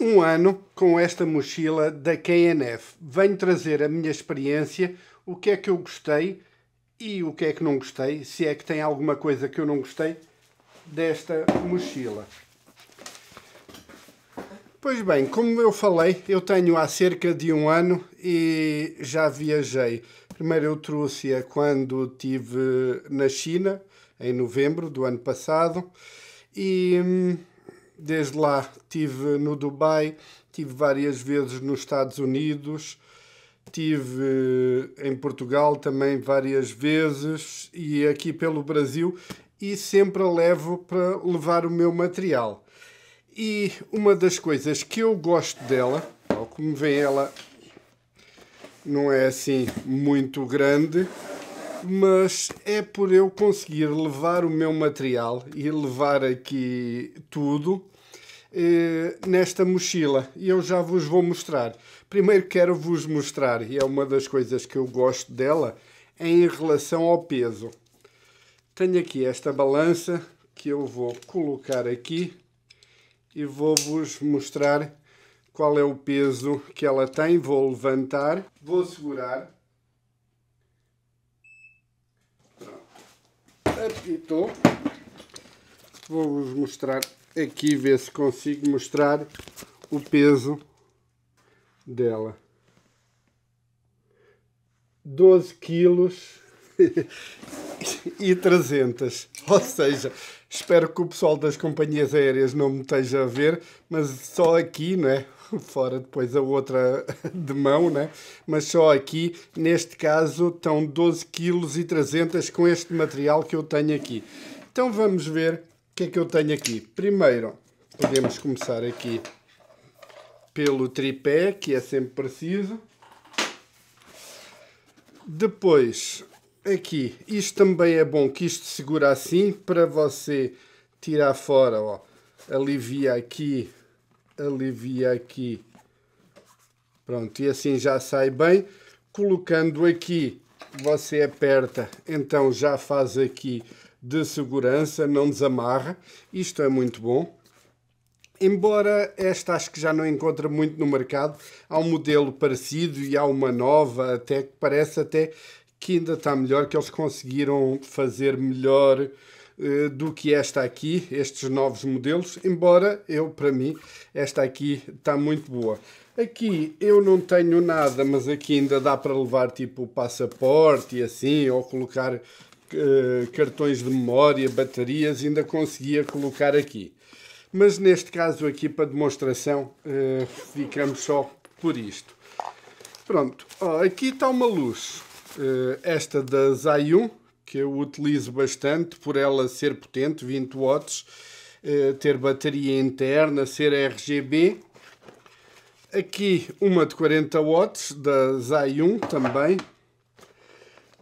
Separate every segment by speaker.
Speaker 1: um ano com esta mochila da KNF. Venho trazer a minha experiência, o que é que eu gostei e o que é que não gostei, se é que tem alguma coisa que eu não gostei desta mochila. Pois bem, como eu falei, eu tenho há cerca de um ano e já viajei. Primeiro eu trouxe-a quando estive na China, em novembro do ano passado, e hum, Desde lá tive no Dubai, tive várias vezes nos Estados Unidos, tive em Portugal também várias vezes e aqui pelo Brasil e sempre levo para levar o meu material. E uma das coisas que eu gosto dela, como vem ela não é assim muito grande, mas é por eu conseguir levar o meu material e levar aqui tudo eh, nesta mochila e eu já vos vou mostrar. Primeiro quero vos mostrar, e é uma das coisas que eu gosto dela, em relação ao peso. Tenho aqui esta balança que eu vou colocar aqui e vou-vos mostrar qual é o peso que ela tem. Vou levantar, vou segurar. Apitou. Vou-vos mostrar aqui ver se consigo mostrar o peso dela. 12 quilos e 300. Ou seja, espero que o pessoal das companhias aéreas não me esteja a ver, mas só aqui, né? Fora depois a outra de mão, né? Mas só aqui, neste caso, estão 12 quilos e 300 com este material que eu tenho aqui. Então vamos ver que é que eu tenho aqui? Primeiro, podemos começar aqui pelo tripé, que é sempre preciso. Depois, aqui, isto também é bom que isto segura assim, para você tirar fora, ó. Alivia aqui, alivia aqui. Pronto, e assim já sai bem. Colocando aqui, você aperta, então já faz aqui de segurança, não desamarra. Isto é muito bom. Embora esta acho que já não encontra muito no mercado, há um modelo parecido e há uma nova até que parece até que ainda está melhor, que eles conseguiram fazer melhor uh, do que esta aqui, estes novos modelos, embora eu, para mim, esta aqui está muito boa. Aqui eu não tenho nada, mas aqui ainda dá para levar tipo o passaporte e assim, ou colocar eh, cartões de memória, baterias, ainda conseguia colocar aqui. Mas neste caso aqui, para demonstração, eh, ficamos só por isto. Pronto, oh, aqui está uma luz, eh, esta da Zayun, que eu utilizo bastante por ela ser potente, 20 watts, ter bateria interna, ser RGB. Aqui uma de 40 watts da Zayun também.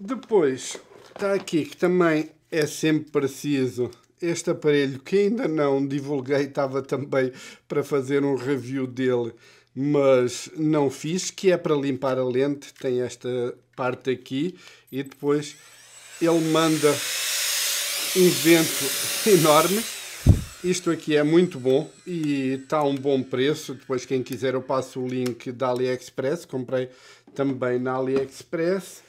Speaker 1: Depois está aqui, que também é sempre preciso este aparelho que ainda não divulguei, estava também para fazer um review dele, mas não fiz, que é para limpar a lente, tem esta parte aqui e depois ele manda um vento enorme. Isto aqui é muito bom e está a um bom preço. Depois quem quiser eu passo o link da AliExpress, comprei também na AliExpress.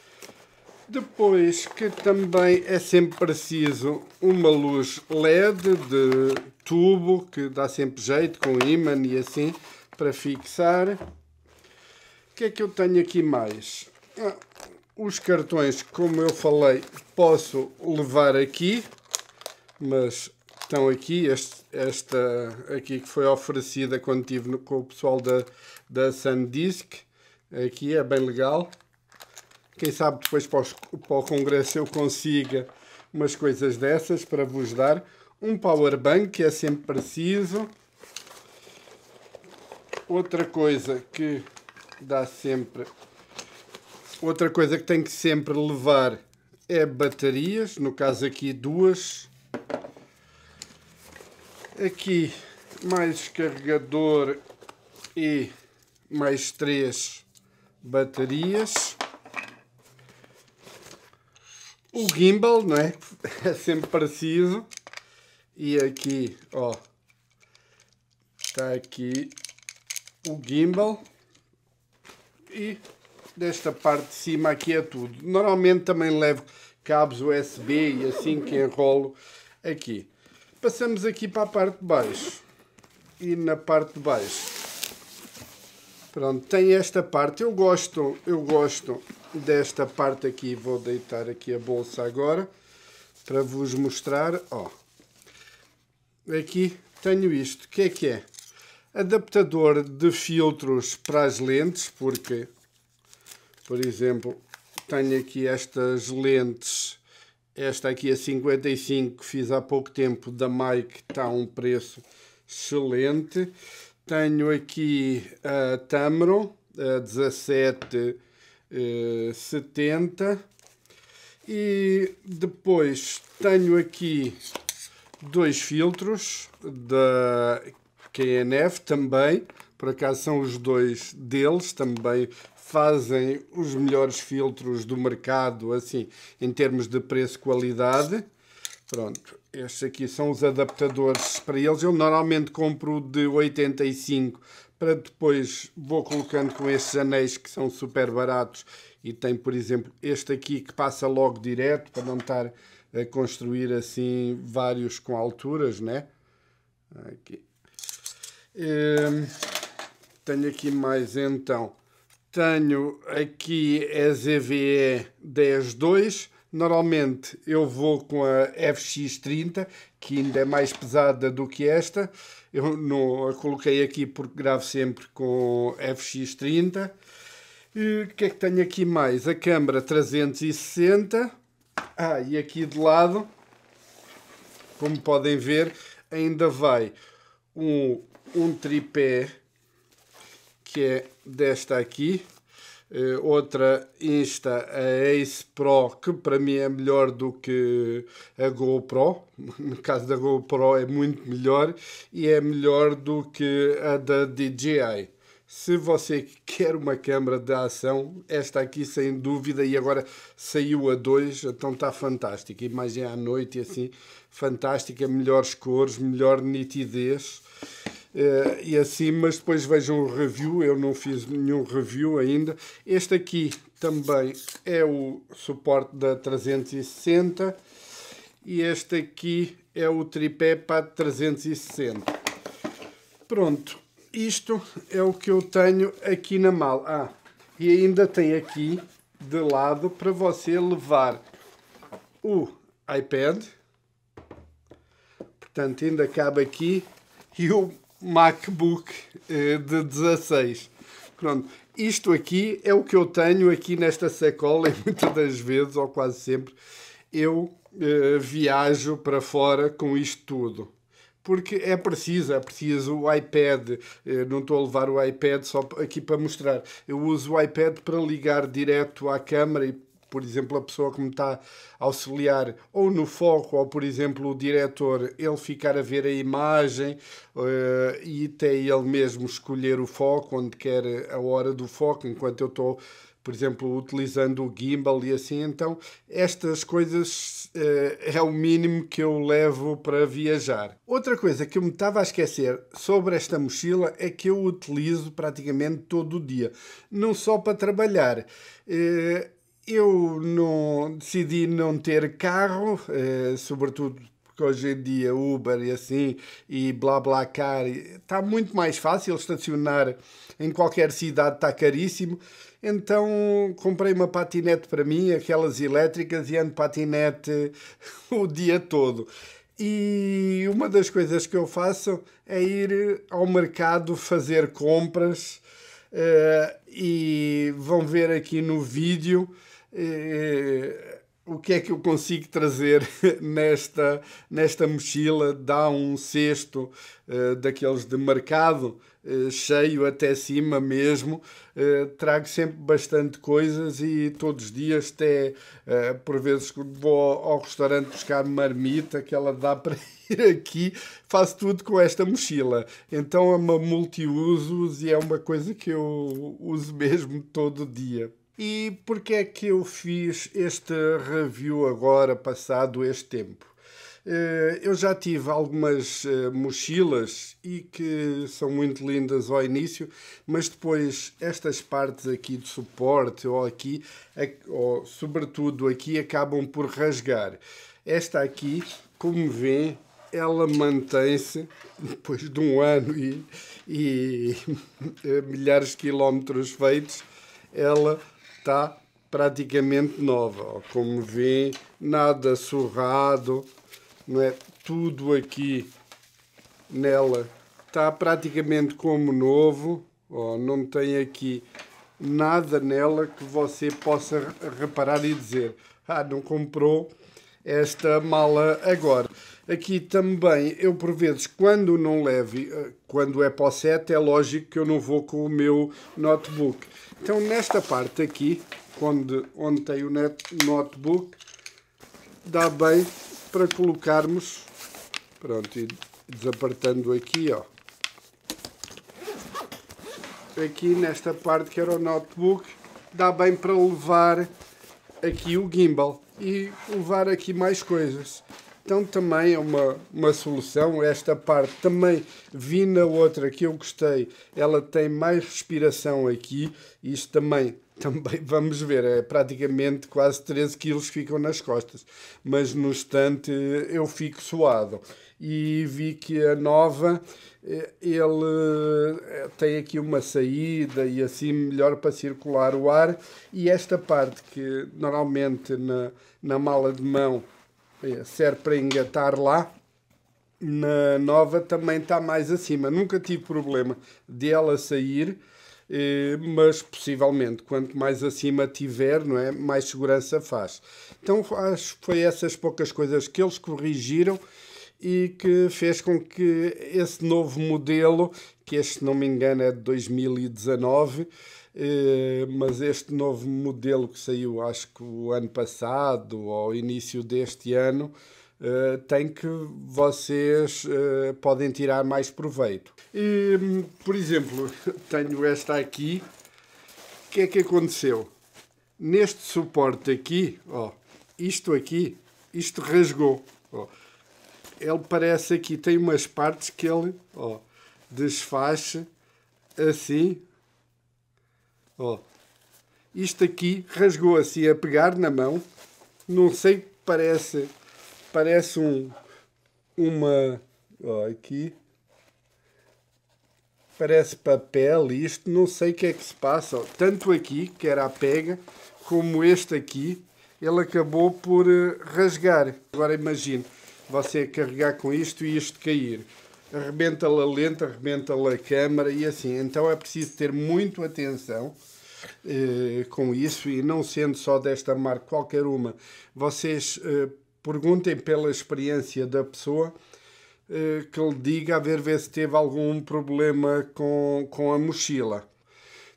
Speaker 1: Depois que também é sempre preciso uma luz LED de tubo, que dá sempre jeito com imã e assim, para fixar. O que é que eu tenho aqui mais? Ah, os cartões, como eu falei, posso levar aqui, mas estão aqui, este, esta aqui que foi oferecida quando estive no, com o pessoal da, da SanDisk, aqui é bem legal. Quem sabe depois para, os, para o congresso eu consiga umas coisas dessas para vos dar. Um power bank que é sempre preciso. Outra coisa que dá sempre... Outra coisa que tem que sempre levar é baterias, no caso aqui duas. Aqui mais carregador e mais três baterias. O gimbal, não é? É sempre preciso E aqui, ó. Está aqui o gimbal. E desta parte de cima aqui é tudo. Normalmente também levo cabos USB e assim que enrolo aqui. Passamos aqui para a parte de baixo. E na parte de baixo. Pronto, tem esta parte. Eu gosto, eu gosto desta parte aqui, vou deitar aqui a bolsa agora para vos mostrar, ó. Aqui tenho isto, o que é que é? Adaptador de filtros para as lentes, porque, por exemplo, tenho aqui estas lentes, esta aqui a 55 que fiz há pouco tempo da Mike, está a um preço excelente. Tenho aqui a Tamron, a 17 eh, 70. E depois tenho aqui dois filtros da KNF também. Por acaso são os dois deles, também fazem os melhores filtros do mercado, assim, em termos de preço-qualidade. Pronto, estes aqui são os adaptadores para eles. Eu normalmente compro de 85 para depois vou colocando com estes anéis que são super baratos e tem, por exemplo, este aqui que passa logo direto para não estar a construir assim vários com alturas, né? Aqui. Hum, tenho aqui mais então. Tenho aqui a ZVE 102. Normalmente eu vou com a FX30 que ainda é mais pesada do que esta. Eu não a coloquei aqui porque gravo sempre com FX30. E o que é que tenho aqui mais? A câmara 360. Ah, e aqui de lado, como podem ver, ainda vai um, um tripé que é desta aqui eh, outra Insta, a Ace Pro, que para mim é melhor do que a GoPro. No caso da GoPro é muito melhor e é melhor do que a da DJI. Se você quer uma câmera de ação, esta aqui sem dúvida, e agora saiu a 2, então está fantástica. Imagem à noite e assim, fantástica, melhores cores, melhor nitidez. Uh, e assim, mas depois vejam o review, eu não fiz nenhum review ainda. Este aqui também é o suporte da 360 e este aqui é o tripé para 360. Pronto, isto é o que eu tenho aqui na mala. Ah, e ainda tem aqui de lado para você levar o iPad. Portanto, ainda cabe aqui e o MacBook eh, de 16. Pronto, isto aqui é o que eu tenho aqui nesta sacola e muitas das vezes, ou quase sempre, eu eh, viajo para fora com isto tudo. Porque é preciso, é preciso o iPad. Eh, não estou a levar o iPad só aqui para mostrar. Eu uso o iPad para ligar direto à câmera e por exemplo, a pessoa que me está a auxiliar ou no foco, ou por exemplo, o diretor, ele ficar a ver a imagem uh, e até ele mesmo escolher o foco, onde quer a hora do foco, enquanto eu estou, por exemplo, utilizando o gimbal e assim. Então, estas coisas uh, é o mínimo que eu levo para viajar. Outra coisa que eu me estava a esquecer sobre esta mochila é que eu utilizo praticamente todo o dia, não só para trabalhar. Uh, eu não decidi não ter carro, eh, sobretudo porque hoje em dia Uber e assim e blá blá car está muito mais fácil estacionar em qualquer cidade está caríssimo. Então comprei uma patinete para mim, aquelas elétricas e ando patinete o dia todo. E uma das coisas que eu faço é ir ao mercado fazer compras uh, e vão ver aqui no vídeo eh, eh, o que é que eu consigo trazer nesta, nesta mochila? Dá um cesto eh, daqueles de mercado, eh, cheio até cima mesmo. Eh, trago sempre bastante coisas e todos os dias, até eh, por vezes, vou ao restaurante buscar marmita que ela dá para ir aqui, faço tudo com esta mochila. Então é uma multiusos e é uma coisa que eu uso mesmo todo dia. E porque é que eu fiz este review agora, passado este tempo? Eh, eu já tive algumas eh, mochilas e que são muito lindas ao início, mas depois estas partes aqui de suporte ou aqui, ou sobretudo aqui, acabam por rasgar. Esta aqui, como vêem, ela mantém-se depois de um ano e, e eh, milhares de quilómetros feitos, ela está praticamente nova. Como vê, nada surrado, não é? tudo aqui nela está praticamente como novo, oh, não tem aqui nada nela que você possa reparar e dizer ah, não comprou esta mala agora. Aqui também, eu por vezes, quando não levo, eh, quando é para o set, é lógico que eu não vou com o meu notebook. Então, nesta parte aqui, onde, onde tem o net, notebook, dá bem para colocarmos, pronto, e desapertando aqui, ó. Aqui nesta parte que era o notebook, dá bem para levar aqui o gimbal e levar aqui mais coisas. Então também é uma, uma solução. Esta parte também vi na outra que eu gostei. Ela tem mais respiração aqui. Isto também, também vamos ver. É praticamente quase 13 quilos ficam nas costas. Mas no instante eu fico suado e vi que a é nova ele eh, tem aqui uma saída e assim melhor para circular o ar e esta parte que normalmente na, na mala de mão eh, serve para engatar lá na nova também está mais acima nunca tive problema de ela sair eh, mas possivelmente quanto mais acima tiver, não é, mais segurança faz. Então acho que foi essas poucas coisas que eles corrigiram e que fez com que esse novo modelo, que este, não me engano, é de 2019, eh, mas este novo modelo que saiu, acho que o ano passado ou início deste ano, eh, tem que vocês uh, podem tirar mais proveito. E, por exemplo, tenho esta aqui. O que é que aconteceu? Neste suporte aqui, isto aqui, isto rasgou ele parece aqui, tem umas partes que ele ó, desfaz assim. Ó. Isto aqui rasgou assim a pegar na mão. Não sei, parece parece um uma ó, aqui parece papel isto não sei o que é que se passa ó. tanto aqui que era a pega como este aqui ele acabou por eh, rasgar agora imagino você carregar com isto e isto cair. Arrebenta-lhe a lente, arrebenta-lhe a câmara e assim. Então é preciso ter muito atenção eh, com isso e não sendo só desta marca, qualquer uma. Vocês eh, perguntem pela experiência da pessoa eh, que lhe diga a ver, ver se teve algum problema com, com a mochila.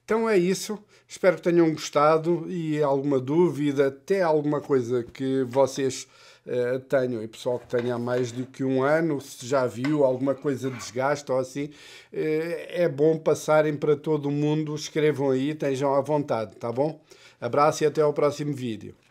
Speaker 1: Então é isso. Espero que tenham gostado e alguma dúvida, até alguma coisa que vocês eh, tenho tenham. E pessoal que tenha há mais do que um ano, se já viu alguma coisa de desgaste ou assim, uh, é bom passarem para todo mundo, escrevam aí, estejam à vontade, tá bom? Abraço e até ao próximo vídeo.